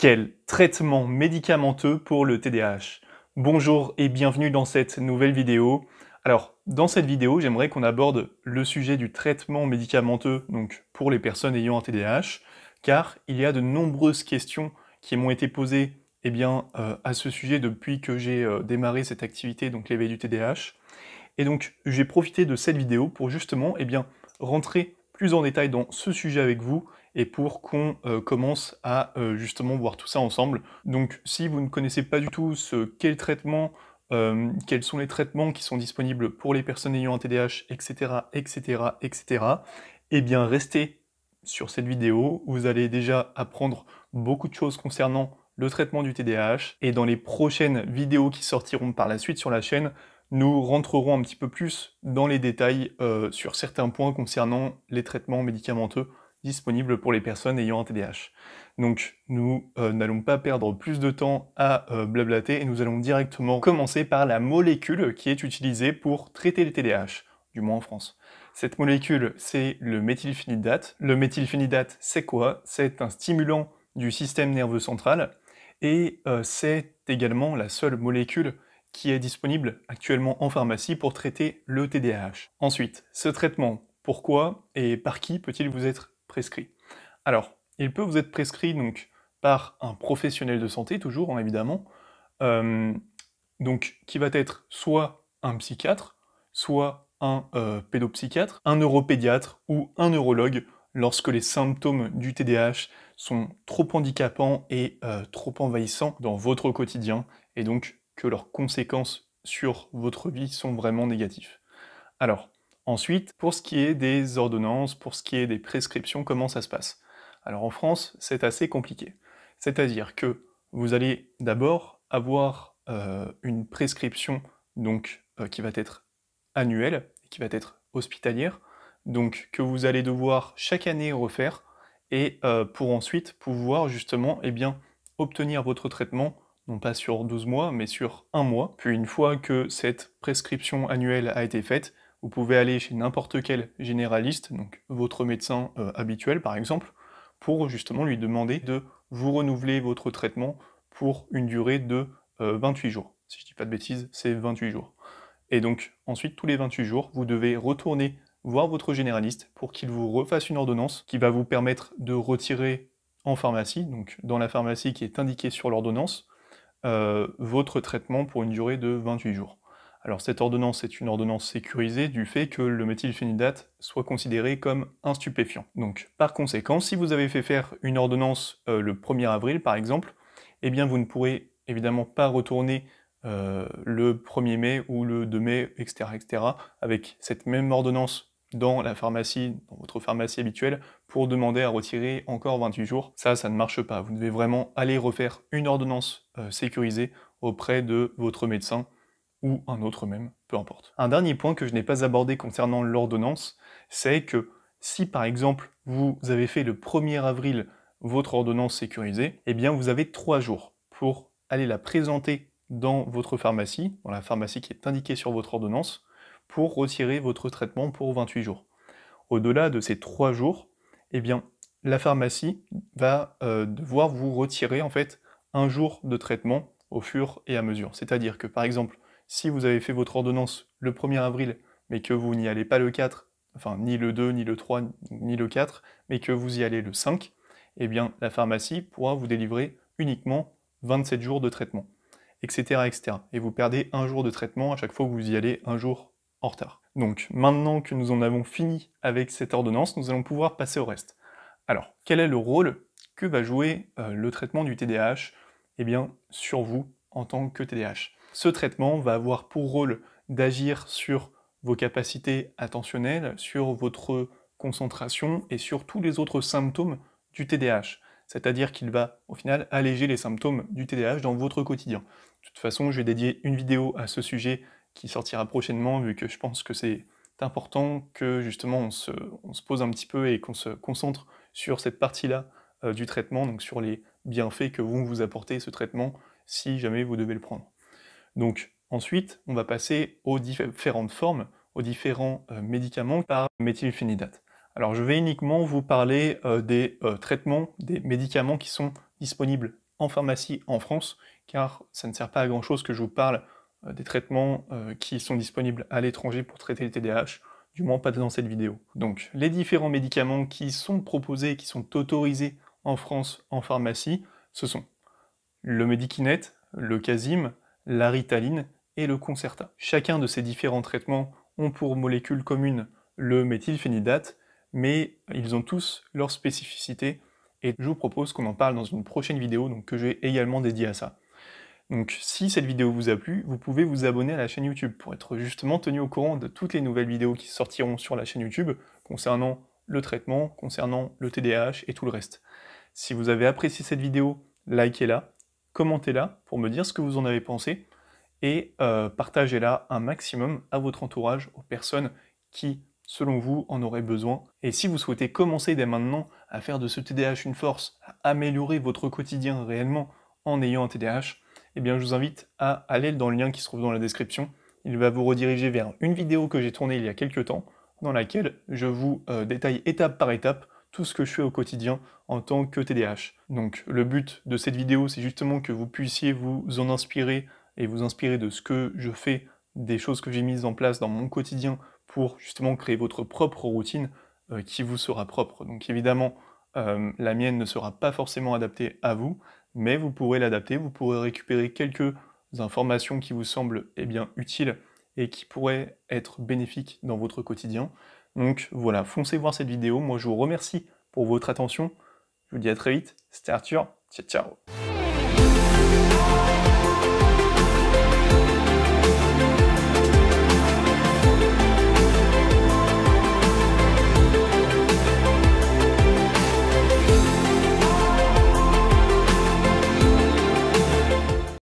Quel traitement médicamenteux pour le TDAH Bonjour et bienvenue dans cette nouvelle vidéo. Alors, dans cette vidéo, j'aimerais qu'on aborde le sujet du traitement médicamenteux donc pour les personnes ayant un TDAH, car il y a de nombreuses questions qui m'ont été posées et eh bien, euh, à ce sujet depuis que j'ai euh, démarré cette activité, donc l'éveil du TDAH. Et donc, j'ai profité de cette vidéo pour justement et eh bien, rentrer en détail dans ce sujet avec vous et pour qu'on euh, commence à euh, justement voir tout ça ensemble. Donc si vous ne connaissez pas du tout ce qu'est le traitement, euh, quels sont les traitements qui sont disponibles pour les personnes ayant un TDAH, etc., etc., etc., et eh bien restez sur cette vidéo, vous allez déjà apprendre beaucoup de choses concernant le traitement du TDAH, et dans les prochaines vidéos qui sortiront par la suite sur la chaîne, nous rentrerons un petit peu plus dans les détails euh, sur certains points concernant les traitements médicamenteux disponibles pour les personnes ayant un TDAH. Donc nous euh, n'allons pas perdre plus de temps à euh, blablater et nous allons directement commencer par la molécule qui est utilisée pour traiter le TDAH, du moins en France. Cette molécule, c'est le méthylphénidate. Le méthylphénidate, c'est quoi C'est un stimulant du système nerveux central et c'est également la seule molécule qui est disponible actuellement en pharmacie pour traiter le TDAH. Ensuite, ce traitement, pourquoi et par qui peut-il vous être prescrit Alors, il peut vous être prescrit donc par un professionnel de santé, toujours hein, évidemment, euh, donc qui va être soit un psychiatre, soit un euh, pédopsychiatre, un neuropédiatre ou un neurologue lorsque les symptômes du TDAH sont trop handicapants et euh, trop envahissants dans votre quotidien et donc leurs conséquences sur votre vie sont vraiment négatives. Alors, ensuite, pour ce qui est des ordonnances, pour ce qui est des prescriptions, comment ça se passe Alors en France, c'est assez compliqué. C'est-à-dire que vous allez d'abord avoir euh, une prescription donc euh, qui va être annuelle, qui va être hospitalière, donc que vous allez devoir chaque année refaire et euh, pour ensuite pouvoir justement eh bien, obtenir votre traitement non pas sur 12 mois, mais sur un mois. Puis une fois que cette prescription annuelle a été faite, vous pouvez aller chez n'importe quel généraliste, donc votre médecin euh, habituel par exemple, pour justement lui demander de vous renouveler votre traitement pour une durée de 28 euh, jours. Si je ne dis pas de bêtises, c'est 28 jours. Et donc ensuite, tous les 28 jours, vous devez retourner voir votre généraliste pour qu'il vous refasse une ordonnance qui va vous permettre de retirer en pharmacie, donc dans la pharmacie qui est indiquée sur l'ordonnance, euh, votre traitement pour une durée de 28 jours. Alors cette ordonnance est une ordonnance sécurisée du fait que le méthylphénidate soit considéré comme un stupéfiant. Donc par conséquent, si vous avez fait faire une ordonnance euh, le 1er avril par exemple, eh bien vous ne pourrez évidemment pas retourner euh, le 1er mai ou le 2 mai, etc., etc., avec cette même ordonnance dans la pharmacie, dans votre pharmacie habituelle, pour demander à retirer encore 28 jours. Ça, ça ne marche pas. Vous devez vraiment aller refaire une ordonnance euh, sécurisée auprès de votre médecin ou un autre même, peu importe. Un dernier point que je n'ai pas abordé concernant l'ordonnance, c'est que si par exemple vous avez fait le 1er avril votre ordonnance sécurisée, eh bien vous avez trois jours pour aller la présenter dans votre pharmacie, dans la pharmacie qui est indiquée sur votre ordonnance, pour retirer votre traitement pour 28 jours. Au-delà de ces 3 jours, eh bien, la pharmacie va euh, devoir vous retirer en fait un jour de traitement au fur et à mesure. C'est-à-dire que par exemple, si vous avez fait votre ordonnance le 1er avril, mais que vous n'y allez pas le 4, enfin ni le 2, ni le 3, ni le 4, mais que vous y allez le 5, eh bien la pharmacie pourra vous délivrer uniquement 27 jours de traitement, etc. etc. Et vous perdez un jour de traitement à chaque fois que vous y allez un jour retard. Donc maintenant que nous en avons fini avec cette ordonnance, nous allons pouvoir passer au reste. Alors, quel est le rôle que va jouer euh, le traitement du TDAH Eh bien, sur vous en tant que TDAH. Ce traitement va avoir pour rôle d'agir sur vos capacités attentionnelles, sur votre concentration et sur tous les autres symptômes du TDAH. C'est-à-dire qu'il va au final alléger les symptômes du TDAH dans votre quotidien. De toute façon, je vais dédier une vidéo à ce sujet qui sortira prochainement, vu que je pense que c'est important que justement on se, pose un petit peu et qu'on se concentre sur cette partie-là euh, du traitement, donc sur les bienfaits que vont vous apporter ce traitement si jamais vous devez le prendre. Donc ensuite, on va passer aux différentes formes, aux différents euh, médicaments par méthylphénidate. Alors je vais uniquement vous parler euh, des traitements, des médicaments qui sont disponibles en pharmacie en France, car ça ne sert pas à grand-chose que je vous parle euh, des traitements euh, qui sont disponibles à l'étranger pour traiter le TDAH, du moins pas dans cette vidéo. Donc les différents médicaments qui sont proposés, qui sont autorisés en France en pharmacie, ce sont le Medikinet, le Casim, la Ritaline et le Concerta. Chacun de ces différents traitements ont pour molécule commune le méthylphénidate, mais ils ont tous leur spécificités et je vous propose qu'on en parle dans une prochaine vidéo donc que j'ai également dédiée à ça. Donc si cette vidéo vous a plu, vous pouvez vous abonner à la chaîne YouTube pour être justement tenu au courant de toutes les nouvelles vidéos qui sortiront sur la chaîne YouTube concernant le traitement, concernant le TDAH et tout le reste. Si vous avez apprécié cette vidéo, likez-la, commentez-la pour me dire ce que vous en avez pensé et euh, partagez-la un maximum à votre entourage, aux personnes qui, selon vous, en auraient besoin. Et si vous souhaitez commencer dès maintenant à faire de ce TDAH une force, à améliorer votre quotidien réellement en ayant un TDAH, eh bien je vous invite à aller dans le lien qui se trouve dans la description. Il va vous rediriger vers une vidéo que j'ai tournée il y a quelques temps, dans laquelle je vous euh, détaille étape par étape tout ce que je fais au quotidien en tant que TDH Donc le but de cette vidéo, c'est justement que vous puissiez vous en inspirer et vous inspirer de ce que je fais, des choses que j'ai mises en place dans mon quotidien pour justement créer votre propre routine euh, qui vous sera propre. Donc évidemment, euh, la mienne ne sera pas forcément adaptée à vous, mais vous pourrez l'adapter, vous pourrez récupérer quelques informations qui vous semblent eh bien, utiles et qui pourraient être bénéfiques dans votre quotidien. Donc voilà, foncez voir cette vidéo, moi je vous remercie pour votre attention, je vous dis à très vite, c'était Arthur, ciao ciao